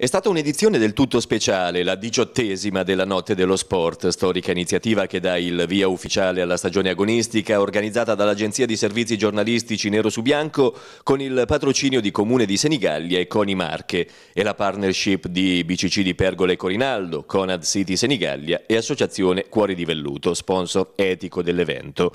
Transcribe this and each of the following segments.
È stata un'edizione del tutto speciale, la diciottesima della Notte dello Sport, storica iniziativa che dà il via ufficiale alla stagione agonistica, organizzata dall'Agenzia di Servizi Giornalistici Nero su Bianco con il patrocinio di Comune di Senigallia e Coni Marche e la partnership di BCC di Pergole Corinaldo, Conad City Senigallia e Associazione Cuori di Velluto, sponsor etico dell'evento.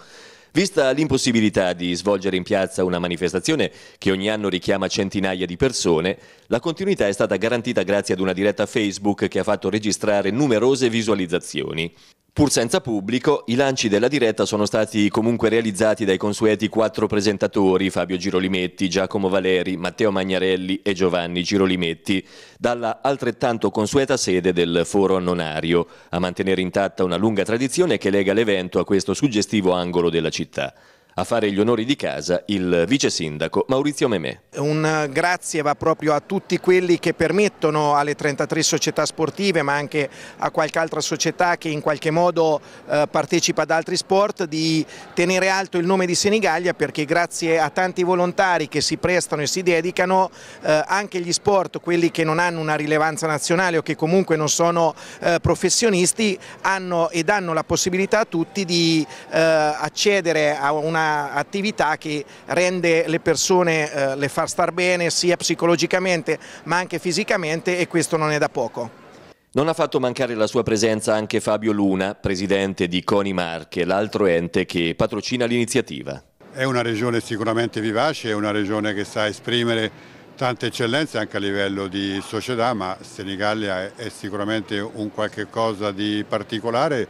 Vista l'impossibilità di svolgere in piazza una manifestazione che ogni anno richiama centinaia di persone, la continuità è stata garantita grazie ad una diretta Facebook che ha fatto registrare numerose visualizzazioni. Pur senza pubblico, i lanci della diretta sono stati comunque realizzati dai consueti quattro presentatori, Fabio Girolimetti, Giacomo Valeri, Matteo Magnarelli e Giovanni Girolimetti, dalla altrettanto consueta sede del Foro Annonario, a mantenere intatta una lunga tradizione che lega l'evento a questo suggestivo angolo della città. A fare gli onori di casa il vice sindaco Maurizio Memè. Un grazie va proprio a tutti quelli che permettono alle 33 società sportive ma anche a qualche altra società che in qualche modo eh, partecipa ad altri sport di tenere alto il nome di Senigallia perché grazie a tanti volontari che si prestano e si dedicano eh, anche gli sport, quelli che non hanno una rilevanza nazionale o che comunque non sono eh, professionisti hanno e danno la possibilità a tutti di eh, accedere a una un'attività che rende le persone, eh, le fa star bene sia psicologicamente ma anche fisicamente e questo non è da poco. Non ha fatto mancare la sua presenza anche Fabio Luna, presidente di Coni Marche, l'altro ente che patrocina l'iniziativa. È una regione sicuramente vivace, è una regione che sa esprimere tante eccellenze anche a livello di società, ma Senigallia è sicuramente un qualche cosa di particolare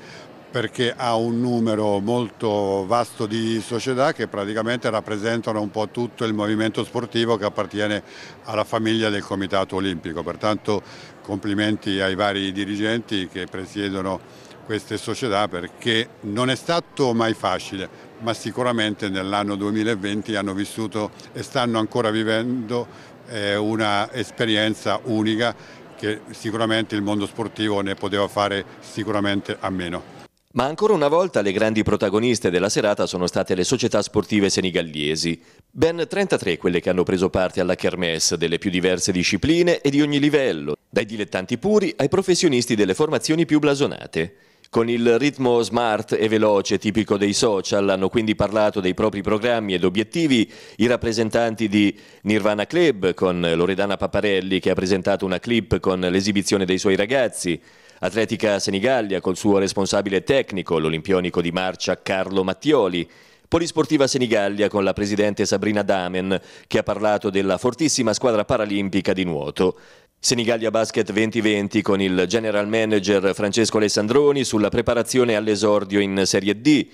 perché ha un numero molto vasto di società che praticamente rappresentano un po' tutto il movimento sportivo che appartiene alla famiglia del Comitato Olimpico. Pertanto complimenti ai vari dirigenti che presiedono queste società perché non è stato mai facile, ma sicuramente nell'anno 2020 hanno vissuto e stanno ancora vivendo eh, una esperienza unica che sicuramente il mondo sportivo ne poteva fare sicuramente a meno. Ma ancora una volta le grandi protagoniste della serata sono state le società sportive senigallesi. Ben 33 quelle che hanno preso parte alla kermesse delle più diverse discipline e di ogni livello, dai dilettanti puri ai professionisti delle formazioni più blasonate. Con il ritmo smart e veloce tipico dei social hanno quindi parlato dei propri programmi ed obiettivi i rappresentanti di Nirvana Club con Loredana Paparelli che ha presentato una clip con l'esibizione dei suoi ragazzi, Atletica Senigallia col suo responsabile tecnico, l'olimpionico di marcia Carlo Mattioli. Polisportiva Senigallia con la presidente Sabrina Damen che ha parlato della fortissima squadra paralimpica di nuoto. Senigallia Basket 2020 con il general manager Francesco Alessandroni sulla preparazione all'esordio in Serie D.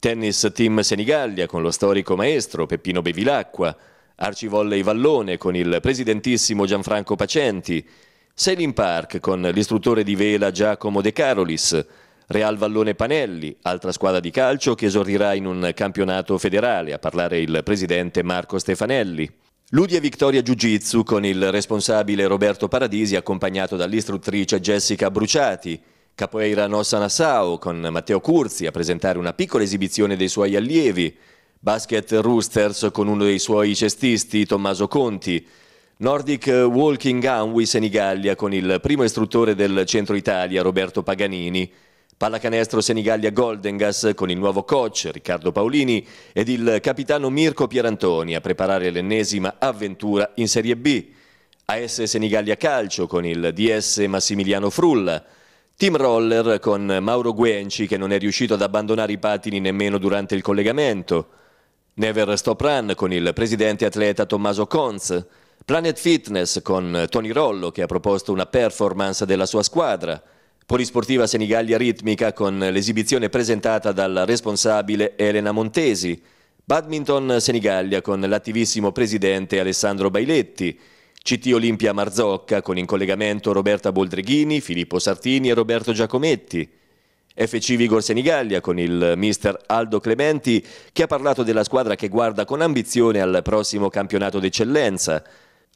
Tennis Team Senigallia con lo storico maestro Peppino Bevilacqua. Arcivolle Vallone con il presidentissimo Gianfranco Pacenti. Sailing Park con l'istruttore di vela Giacomo De Carolis, Real Vallone Panelli, altra squadra di calcio che esordirà in un campionato federale, a parlare il presidente Marco Stefanelli. Ludia Vittoria Jiu-Jitsu con il responsabile Roberto Paradisi accompagnato dall'istruttrice Jessica Bruciati, Capoeira Nossa Nassau con Matteo Curzi a presentare una piccola esibizione dei suoi allievi, Basket Roosters con uno dei suoi cestisti Tommaso Conti, Nordic eh, Walking Gunwis Senigallia con il primo istruttore del Centro Italia Roberto Paganini, pallacanestro Senigallia Goldengas con il nuovo coach Riccardo Paolini ed il capitano Mirko Pierantoni a preparare l'ennesima avventura in Serie B, AS Senigallia Calcio con il DS Massimiliano Frulla, Team Roller con Mauro Guenci che non è riuscito ad abbandonare i patini nemmeno durante il collegamento, Never Stop Run con il presidente atleta Tommaso Conz, Planet Fitness con eh, Tony Rollo che ha proposto una performance della sua squadra, Polisportiva Senigallia Ritmica con eh, l'esibizione presentata dalla responsabile Elena Montesi, Badminton Senigallia con l'attivissimo presidente Alessandro Bailetti, CT Olimpia Marzocca con in collegamento Roberta Boldreghini, Filippo Sartini e Roberto Giacometti, FC Vigor Senigallia con il eh, mister Aldo Clementi che ha parlato della squadra che guarda con ambizione al prossimo campionato d'eccellenza,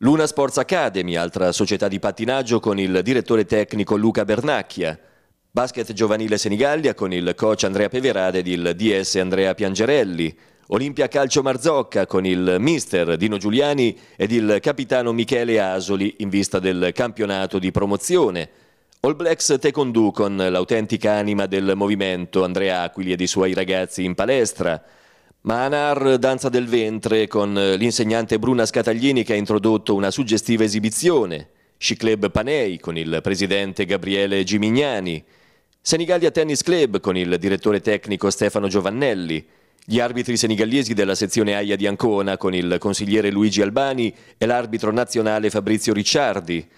Luna Sports Academy, altra società di pattinaggio con il direttore tecnico Luca Bernacchia. Basket giovanile Senigallia con il coach Andrea Peverade ed il DS Andrea Piangerelli. Olimpia Calcio Marzocca con il mister Dino Giuliani ed il capitano Michele Asoli in vista del campionato di promozione. All Blacks Taekwondo con l'autentica anima del movimento Andrea Aquili ed i suoi ragazzi in palestra. Manar danza del ventre con eh, l'insegnante Bruna Scataglini che ha introdotto una suggestiva esibizione, Scicleb Panei con il presidente Gabriele Gimignani, Senigallia Tennis Club con il direttore tecnico Stefano Giovannelli, gli arbitri senigallesi della sezione Aia di Ancona con il consigliere Luigi Albani e l'arbitro nazionale Fabrizio Ricciardi,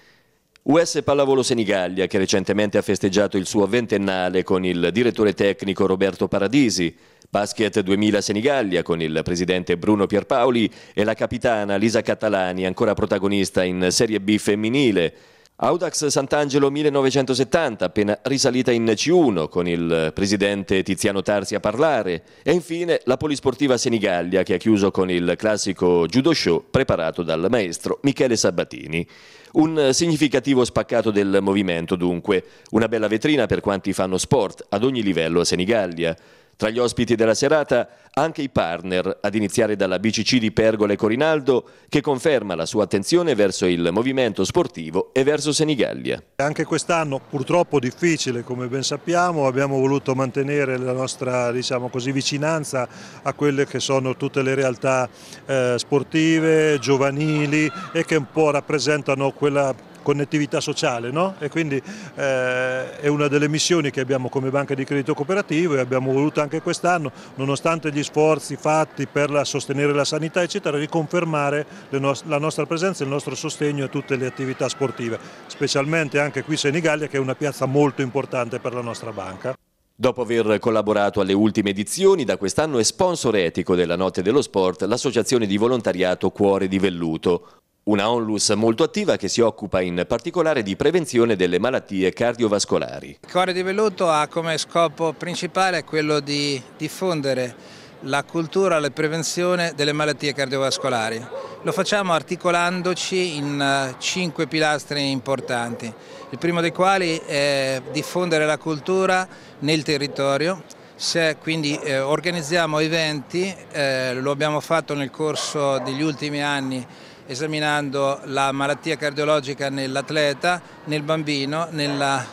US Pallavolo Senigallia che recentemente ha festeggiato il suo ventennale con il direttore tecnico Roberto Paradisi, Basket 2000 Senigallia con il presidente Bruno Pierpaoli e la capitana Lisa Catalani, ancora protagonista in Serie B femminile. Audax Sant'Angelo 1970, appena risalita in C1 con il presidente Tiziano Tarsi a parlare e infine la Polisportiva Senigallia che ha chiuso con il classico judo show preparato dal maestro Michele Sabatini. Un significativo spaccato del movimento dunque, una bella vetrina per quanti fanno sport ad ogni livello a Senigallia. Tra gli ospiti della serata anche i partner, ad iniziare dalla BCC di Pergole Corinaldo, che conferma la sua attenzione verso il movimento sportivo e verso Senigallia. Anche quest'anno, purtroppo difficile, come ben sappiamo, abbiamo voluto mantenere la nostra diciamo così, vicinanza a quelle che sono tutte le realtà eh, sportive, giovanili e che un po' rappresentano quella connettività sociale no? e quindi eh, è una delle missioni che abbiamo come banca di credito cooperativo e abbiamo voluto anche quest'anno, nonostante gli sforzi fatti per la, sostenere la sanità eccetera, riconfermare no la nostra presenza e il nostro sostegno a tutte le attività sportive, specialmente anche qui Senigallia che è una piazza molto importante per la nostra banca. Dopo aver collaborato alle ultime edizioni, da quest'anno è sponsor etico della Notte dello Sport l'associazione di volontariato Cuore di Velluto. Una onlus molto attiva che si occupa in particolare di prevenzione delle malattie cardiovascolari. Il Cuore di Velluto ha come scopo principale quello di diffondere la cultura e la prevenzione delle malattie cardiovascolari. Lo facciamo articolandoci in eh, cinque pilastri importanti, il primo dei quali è diffondere la cultura nel territorio, se quindi eh, organizziamo eventi, eh, lo abbiamo fatto nel corso degli ultimi anni esaminando la malattia cardiologica nell'atleta, nel bambino, nella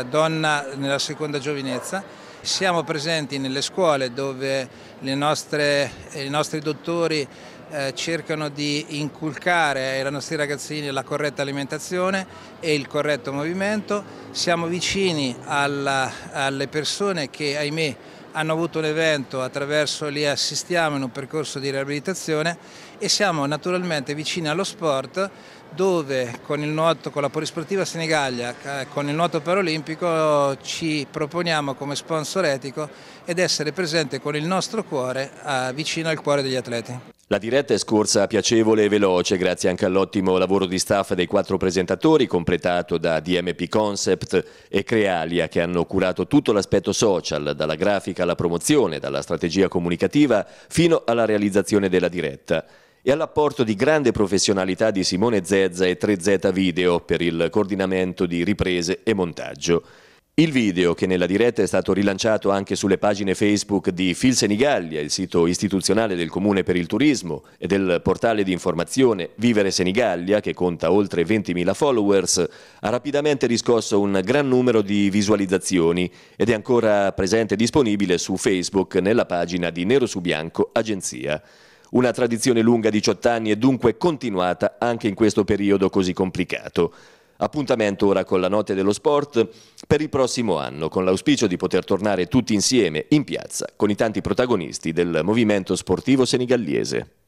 eh, donna nella seconda giovinezza. Siamo presenti nelle scuole dove nostre, i nostri dottori eh, cercano di inculcare ai nostri ragazzini la corretta alimentazione e il corretto movimento. Siamo vicini alla, alle persone che, ahimè, hanno avuto un evento attraverso li assistiamo in un percorso di riabilitazione e siamo naturalmente vicini allo sport dove con il nuoto, con la polisportiva Senegalia, eh, con il nuoto paralimpico ci proponiamo come sponsor etico ed essere presente con il nostro cuore eh, vicino al cuore degli atleti. La diretta è scorsa piacevole e veloce grazie anche all'ottimo lavoro di staff dei quattro presentatori completato da DMP Concept e Crealia che hanno curato tutto l'aspetto social, dalla grafica alla promozione, dalla strategia comunicativa fino alla realizzazione della diretta e all'apporto di grande professionalità di Simone Zezza e 3Z Video per il coordinamento di riprese e montaggio. Il video, che nella diretta è stato rilanciato anche sulle pagine Facebook di Fil Senigallia, il sito istituzionale del Comune per il Turismo, e del portale di informazione Vivere Senigallia, che conta oltre 20.000 followers, ha rapidamente riscosso un gran numero di visualizzazioni ed è ancora presente e disponibile su Facebook nella pagina di Nero su Bianco Agenzia. Una tradizione lunga 18 anni e dunque continuata anche in questo periodo così complicato. Appuntamento ora con la notte dello sport per il prossimo anno, con l'auspicio di poter tornare tutti insieme in piazza con i tanti protagonisti del movimento sportivo senigallese.